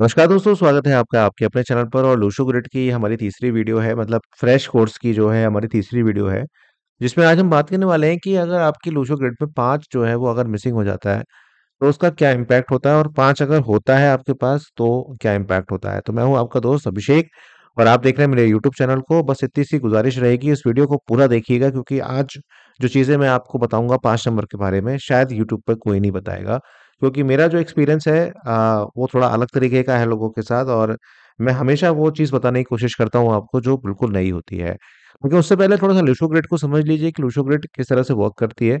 नमस्कार दोस्तों स्वागत है आपका आपके अपने चैनल पर और लूशो ग्रिड की हमारी तीसरी वीडियो है मतलब फ्रेश कोर्स की जो है हमारी तीसरी वीडियो है जिसमें आज हम बात करने वाले हैं कि अगर आपकी लूशो ग्रिड में पांच जो है वो अगर मिसिंग हो जाता है तो उसका क्या इम्पैक्ट होता है और पांच अगर होता है आपके पास तो क्या इम्पैक्ट होता है तो मैं हूँ आपका दोस्त अभिषेक और आप देख रहे हैं मेरे यूट्यूब चैनल को बस इतनी सी गुजारिश रहेगी इस वीडियो को पूरा देखिएगा क्योंकि आज जो चीज़ें मैं आपको बताऊंगा पांच नंबर के बारे में शायद यूट्यूब पर कोई नहीं बताएगा क्योंकि मेरा जो एक्सपीरियंस है आ, वो थोड़ा अलग तरीके का है लोगों के साथ और मैं हमेशा वो चीज़ बताने की कोशिश करता हूँ आपको जो बिल्कुल नहीं होती है क्योंकि उससे पहले थोड़ा सा लूशोग्रेड को समझ लीजिए कि लूशोग्रेड किस तरह से वर्क करती है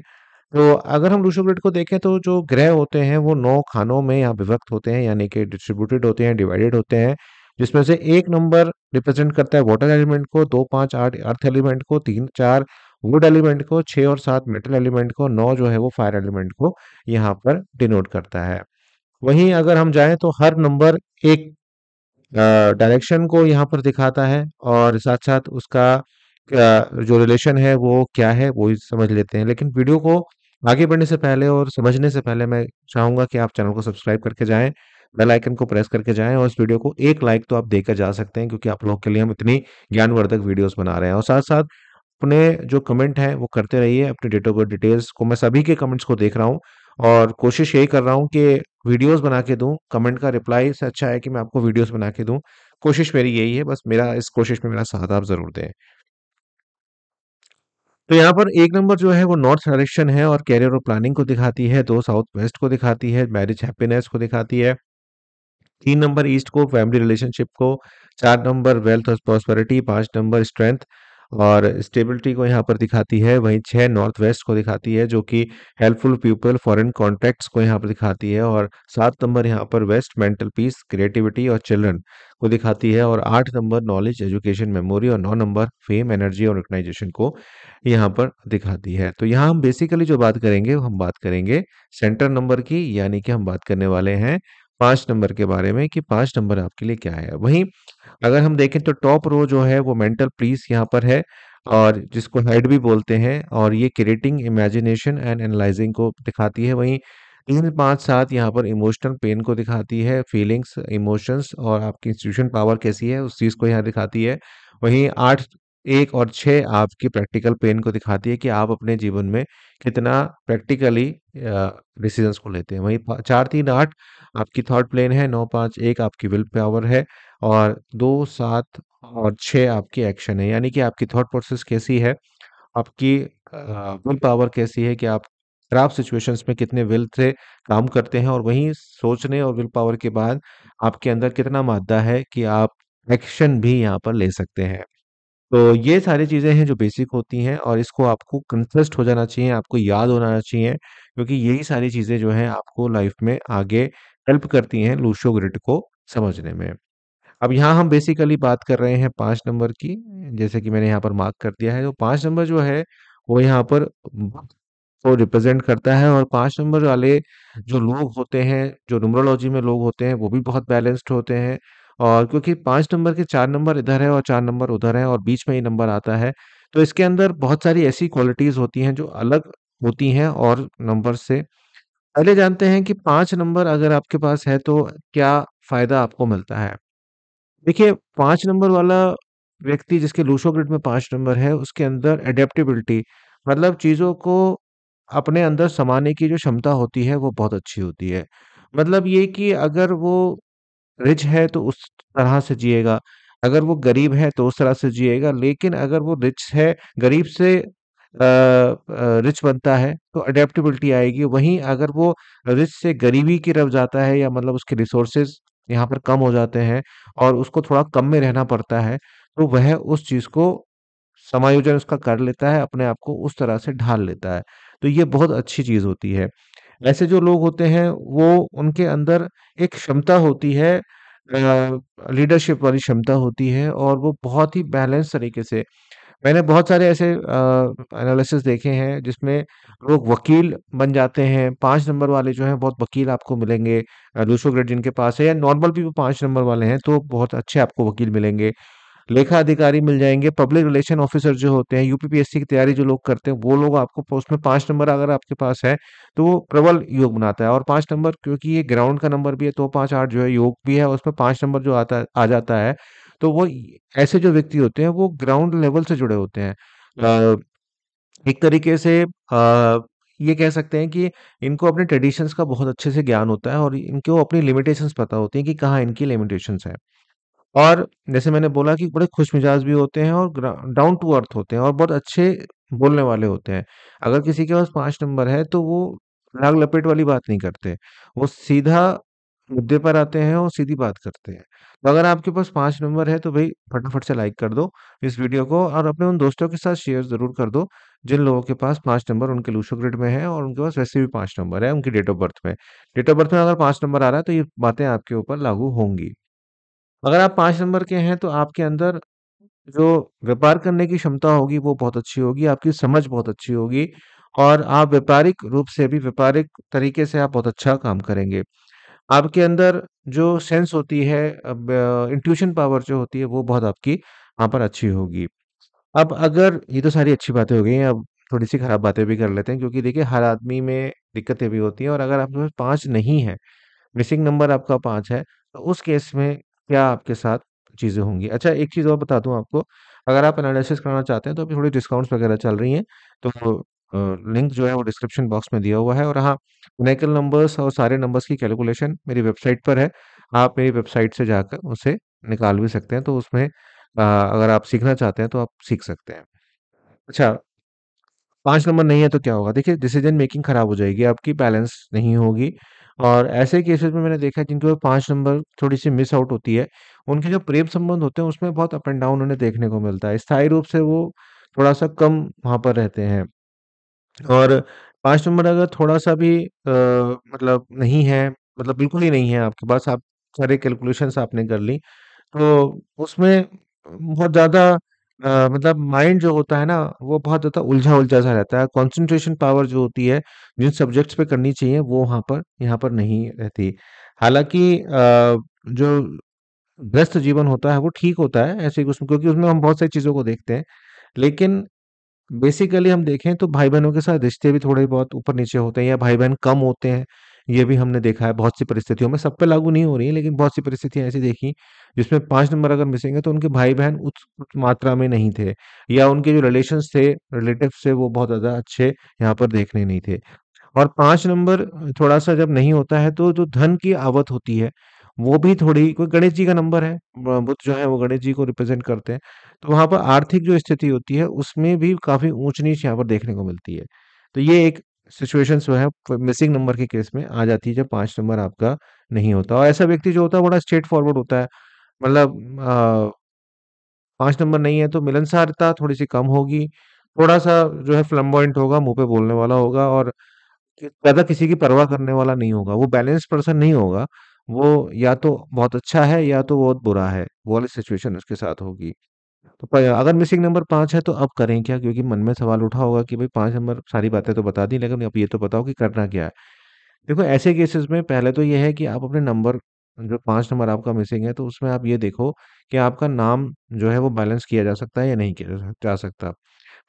तो अगर हम लूशो को देखें तो जो ग्रह होते हैं वो नौ खानों में यहाँ विभक्त होते हैं यानी कि डिस्ट्रीब्यूटेड होते हैं डिवाइडेड होते हैं जिसमें से एक नंबर रिप्रेजेंट करता है वाटर एलिमेंट को दो पाँच आठ अर्थ एलिमेंट को तीन चार वुड एलिमेंट को छ और सात मेटल एलिमेंट को नौ जो है वो फायर एलिमेंट को यहाँ पर डिनोट करता है वहीं अगर हम जाएं तो हर नंबर एक डायरेक्शन को यहाँ पर दिखाता है और साथ साथ उसका जो रिलेशन है वो क्या है वो समझ लेते हैं लेकिन वीडियो को आगे बढ़ने से पहले और समझने से पहले मैं चाहूंगा कि आप चैनल को सब्सक्राइब करके जाएं बेल आइकन को प्रेस करके जाएं और इस वीडियो को एक लाइक तो आप देकर जा सकते हैं क्योंकि आप लोगों के लिए हम इतनी ज्ञानवर्धक वीडियोस बना रहे हैं और साथ साथ अपने जो कमेंट हैं वो करते रहिए अपने डेट ऑफ बर्थ डिटेल्स को मैं सभी के कमेंट्स को देख रहा हूँ और कोशिश यही कर रहा हूँ कि वीडियोस बना के दूँ कमेंट का रिप्लाई से अच्छा है कि मैं आपको वीडियोस बना के दूँ कोशिश मेरी यही है बस मेरा इस कोशिश में मेरा साथ आप ज़रूर दें तो यहाँ पर एक नंबर जो है वो नॉर्थ डायरेक्शन है और कैरियर और प्लानिंग को दिखाती है दो साउथ वेस्ट को दिखाती है मैरिज हैप्पीनेस को दिखाती है तीन नंबर ईस्ट को फैमिली रिलेशनशिप को चार नंबर वेल्थ और प्रॉस्पेरिटी पांच नंबर स्ट्रेंथ और स्टेबिलिटी को यहाँ पर दिखाती है वहीं छः नॉर्थ वेस्ट को दिखाती है जो कि हेल्पफुल पीपल फॉरेन कॉन्टैक्ट्स को यहाँ पर दिखाती है और सात नंबर यहाँ पर वेस्ट मेंटल पीस क्रिएटिविटी और चिल्ड्रन को दिखाती है और आठ नंबर नॉलेज एजुकेशन मेमोरी और नौ नंबर फेम एनर्जी और ऑर्गेनाइजेशन को यहाँ पर दिखाती है तो यहाँ हम बेसिकली जो बात करेंगे हम बात करेंगे सेंटर नंबर की यानी कि हम बात करने वाले हैं पांच नंबर के बारे में कि पांच नंबर आपके लिए क्या है वहीं अगर हम देखें तो टॉप रो जो है वो मेंटल प्लीस यहाँ पर है और जिसको हेड भी बोलते हैं और ये क्रिएटिंग इमेजिनेशन एंड एनालाइजिंग को दिखाती है वहीं तीन पांच सात यहाँ पर इमोशनल पेन को दिखाती है फीलिंग्स इमोशंस और आपकी इंस्टीट्यूशन पावर कैसी है उस चीज़ को यहाँ दिखाती है वहीं आठ एक और छः आपकी प्रैक्टिकल पेन को दिखाती है कि आप अपने जीवन में कितना प्रैक्टिकली डिसीजंस को लेते हैं वहीं चार तीन आठ आपकी थॉट प्लेन है नौ पाँच एक आपकी विल पावर है और दो सात और छः आपकी एक्शन है यानी कि आपकी थॉट प्रोसेस कैसी है आपकी विल पावर कैसी है कि आप खराब सिचुएशंस में कितने विल से काम करते हैं और वहीं सोचने और विल पावर के बाद आपके अंदर कितना मादा है कि आप एक्शन भी यहाँ पर ले सकते हैं तो ये सारी चीज़ें हैं जो बेसिक होती हैं और इसको आपको कंठस्थ हो जाना चाहिए आपको याद होना चाहिए क्योंकि यही सारी चीज़ें जो हैं आपको लाइफ में आगे हेल्प करती हैं लूशो ग्रिड को समझने में अब यहाँ हम बेसिकली बात कर रहे हैं पाँच नंबर की जैसे कि मैंने यहाँ पर मार्क कर दिया है तो पाँच नंबर जो है वो यहाँ पर को रिप्रेजेंट करता है और पाँच नंबर वाले जो लोग होते हैं जो न्यूमरोलॉजी में लोग होते हैं वो भी बहुत बैलेंस्ड होते हैं और क्योंकि पांच नंबर के चार नंबर इधर है और चार नंबर उधर है और बीच में ये नंबर आता है तो इसके अंदर बहुत सारी ऐसी क्वालिटीज़ होती हैं जो अलग होती हैं और नंबर से। पहले जानते हैं कि पांच नंबर अगर आपके पास है तो क्या फ़ायदा आपको मिलता है? देखिए पांच नंबर वाला व्यक्ति जिसके लूसो ग्रिड में पांच नंबर है उसके अंदर एडेप्टेबिलिटी मतलब चीज़ों को अपने अंदर समाने की जो क्षमता होती है वो बहुत अच्छी होती है। मतलब ये कि अगर वो रिच है तो उस तरह से जिएगा, अगर वो गरीब है तो उस तरह से जिएगा, लेकिन अगर वो रिच है गरीब से रिच बनता है तो अडेप्टबिलिटी आएगी, वहीं अगर वो रिच से गरीबी की तरफ जाता है या मतलब उसके रिसोर्सेज़ यहाँ पर कम हो जाते हैं और उसको थोड़ा कम में रहना पड़ता है, तो वह उस चीज़ को समायोजन उसका कर लेता है, अपने आप को उस तरह से ढाल लेता है, तो ये बहुत अच्छी चीज़ होती है। ऐसे जो लोग होते हैं वो उनके अंदर एक क्षमता होती है लीडरशिप वाली क्षमता होती है और वो बहुत ही बैलेंस तरीके से मैंने बहुत सारे ऐसे एनालिसिस देखे हैं जिसमें लोग वकील बन जाते हैं पाँच नंबर वाले जो हैं बहुत वकील आपको मिलेंगे दूसरों ग्रेड जिनके पास है या नॉर्मल भी वो पाँच नंबर वाले हैं तो बहुत अच्छे आपको वकील मिलेंगे लेखा अधिकारी मिल जाएंगे पब्लिक रिलेशन ऑफिसर जो होते हैं यूपीपीएससी की तैयारी जो लोग करते हैं वो लोग आपको उसमें पांच नंबर अगर आपके पास है तो वो प्रबल योग बनाता है और पांच नंबर क्योंकि ये ग्राउंड का नंबर भी है तो पांच आठ जो है योग भी है उसमें पांच नंबर जो आता आ जाता है तो वो ऐसे जो व्यक्ति होते हैं वो ग्राउंड लेवल से जुड़े होते हैं हम्म। एक तरीके से ये कह सकते हैं कि इनको अपने ट्रेडिशंस का बहुत अच्छे से ज्ञान होता है और इनको अपनी लिमिटेशंस पता होती हैं कि कहाँ इनकी लिमिटेशंस हैं और जैसे मैंने बोला कि बड़े खुश मिजाज भी होते हैं और डाउन टू अर्थ होते हैं और बहुत अच्छे बोलने वाले होते हैं। अगर किसी के पास पांच नंबर है तो वो लाग लपेट वाली बात नहीं करते। वो सीधा मुद्दे पर आते हैं और सीधी बात करते हैं। तो अगर आपके पास पांच नंबर है तो भाई फटाफट से लाइक कर दो इस वीडियो को और अपने उन दोस्तों के साथ शेयर ज़रूर कर दो जिन लोगों के पास पांच नंबर उनके लूशो ग्रिड में है और उनके पास वैसे भी पांच नंबर है उनकी डेट ऑफ बर्थ में। डेट ऑफ बर्थ में अगर पांच नंबर आ रहा है तो ये बातें आपके ऊपर लागू होंगी। अगर आप पांच नंबर के हैं तो आपके अंदर जो व्यापार करने की क्षमता होगी वो बहुत अच्छी होगी, आपकी समझ बहुत अच्छी होगी और आप व्यापारिक रूप से भी व्यापारिक तरीके से आप बहुत अच्छा काम करेंगे। आपके अंदर जो सेंस होती है इंट्यूशन पावर जो होती है वो बहुत आपकी यहाँ पर अच्छी होगी। अब अगर ये तो सारी अच्छी बातें हो गई हैं, अब थोड़ी-सी खराब बातें भी कर लेते हैं क्योंकि देखिए हर आदमी में दिक्कतें भी होती हैं और अगर आपके पास पाँच नहीं है, मिसिंग नंबर आपका पाँच है, तो उस केस में क्या आपके साथ चीज़ें होंगी। अच्छा एक चीज़ और बता दूँ आपको, अगर आप एनालिसिस कराना चाहते हैं तो अभी थोड़ी डिस्काउंट्स वगैरह चल रही हैं, तो लिंक जो है वो डिस्क्रिप्शन बॉक्स में दिया हुआ है और हाँ, नेकल नंबर्स और सारे नंबर्स की कैलकुलेशन मेरी वेबसाइट पर है। आप मेरी वेबसाइट से जाकर उसे निकाल भी सकते हैं, तो उसमें अगर आप सीखना चाहते हैं तो आप सीख सकते हैं। अच्छा, पांच नंबर नहीं है तो क्या होगा? देखिए डिसीज़न मेकिंग खराब हो जाएगी आपकी, बैलेंस नहीं होगी और ऐसे केसेस में मैंने देखा है जिनके ऊपर 5 नंबर थोड़ी-सी मिस आउट होती है, उनके जो प्रेम संबंध होते हैं उसमें बहुत अप एंड डाउन उन्हें देखने को मिलता है। स्थायी रूप से वो थोड़ा-सा कम वहाँ पर रहते हैं। और पांच नंबर अगर थोड़ा-सा भी आ, मतलब नहीं है, मतलब बिल्कुल ही नहीं है आपके पास, आप सारे कैलकुलेशन आपने कर ली, तो उसमें बहुत ज़्यादा मतलब माइंड जो होता है ना, वो बहुत ज़्यादा उलझा-उलझा सा रहता है। कंसंट्रेशन पावर जो होती है, जिन सब्जेक्ट्स पे करनी चाहिए, वो वहां पर यहाँ पर नहीं रहती। हालांकि जो व्यस्त जीवन होता है, वो ठीक होता है, ऐसे उसमें क्योंकि उसमें हम बहुत सारी चीज़ों को देखते हैं। लेकिन बेसिकली हम देखें, तो भाई-बहनों के साथ रिश्ते भी थोड़े बहुत ऊपर-नीचे होते हैं या भाई-बहन कम होते हैं। ये भी हमने देखा है बहुत सी परिस्थितियों में सब पे लागू नहीं हो रही है लेकिन बहुत सी परिस्थितियां ऐसी देखी जिसमें पांच नंबर अगर मिसिंग है तो उनके भाई बहन उस मात्रा में नहीं थे या उनके जो रिलेशन थे रिलेटिव थे वो बहुत ज्यादा अच्छे यहाँ पर देखने नहीं थे और पांच नंबर थोड़ा सा जब नहीं होता है तो जो तो धन की आवत होती है वो भी थोड़ी कोई गणेश जी का नंबर है बुद्ध जो है वो गणेश जी को रिप्रेजेंट करते हैं तो वहां पर आर्थिक जो स्थिति होती है उसमें भी काफी ऊंच नीच यहाँ पर देखने को मिलती है तो ये एक सिचुएशन जो है मिसिंग नंबर के केस में आ जाती है जब पांच नंबर आपका नहीं होता और ऐसा व्यक्ति जो होता है बड़ा स्ट्रेट फॉरवर्ड होता है मतलब पांच नंबर नहीं है तो मिलनसारता थोड़ी सी कम होगी थोड़ा सा जो है फ्लम्बॉइंट होगा मुंह पे बोलने वाला होगा और ज़्यादा किसी की परवाह करने वाला नहीं होगा वो बैलेंस पर्सन नहीं होगा वो या तो बहुत अच्छा है या तो बहुत बुरा है वो वाली सिचुएशन उसके साथ होगी तो अगर मिसिंग नंबर पांच है तो अब करें क्या क्योंकि मन में सवाल उठा होगा कि भाई पांच नंबर सारी बातें तो बता दी लेकिन अब ये तो बताओ कि करना क्या है देखो ऐसे केसेस में पहले तो ये है कि आप अपने नंबर जो पांच नंबर आपका मिसिंग है तो उसमें आप ये देखो कि आपका नाम जो है वो बैलेंस किया जा सकता है या नहीं किया जा सकता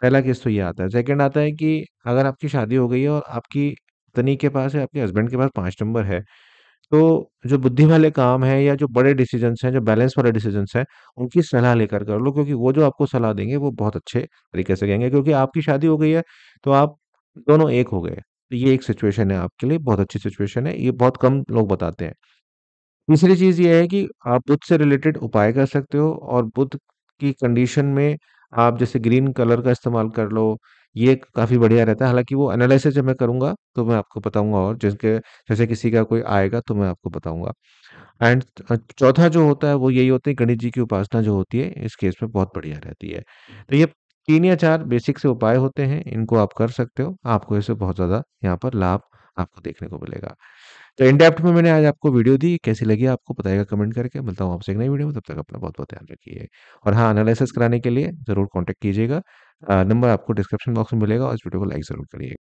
पहला केस तो ये आता है सेकेंड आता है कि अगर आपकी शादी हो गई है और आपकी पत्नी के पास है आपके हस्बैंड के पास पांच नंबर है तो जो बुद्धि वाले काम है या जो बड़े डिसीजंस हैं, जो बैलेंस वाले डिसीजंस हैं, उनकी सलाह लेकर कर लो क्योंकि वो जो आपको सलाह देंगे वो बहुत अच्छे तरीके से कहेंगे क्योंकि आपकी शादी हो गई है, तो आप दोनों एक हो गए। तो ये एक सिचुएशन है आपके लिए, बहुत अच्छी सिचुएशन है, ये बहुत कम लोग बताते हैं। तीसरी चीज़ ये है कि आप बुद्ध से रिलेटेड उपाय कर सकते हो और बुद्ध की कंडीशन में आप जैसे ग्रीन कलर का इस्तेमाल कर लो ये काफ़ी बढ़िया रहता है हालाँकि वो एनालिसिस जब मैं करूँगा तो मैं आपको बताऊँगा और जिसके जैसे किसी का कोई आएगा तो मैं आपको बताऊँगा। एंड चौथा जो होता है वो यही होता है गणेश जी की उपासना जो होती है इस केस में बहुत बढ़िया रहती है। तो ये तीन या चार बेसिक से उपाय होते हैं इनको आप कर सकते हो। आपको इससे बहुत ज़्यादा यहाँ पर लाभ आपको देखने को मिलेगा। तो डेप्ट में मैंने आज आपको वीडियो दी कैसी लगी आपको बताएगा कमेंट करके मिलता हूँ आपसे एक नई वीडियो में तब तक अपना बहुत बहुत ध्यान रखिए और हाँ एनालिसिस कराने के लिए ज़रूर कॉन्टैक्ट कीजिएगा नंबर आपको डिस्क्रिप्शन बॉक्स में मिलेगा और इस वीडियो को लाइक ज़रूर करिएगा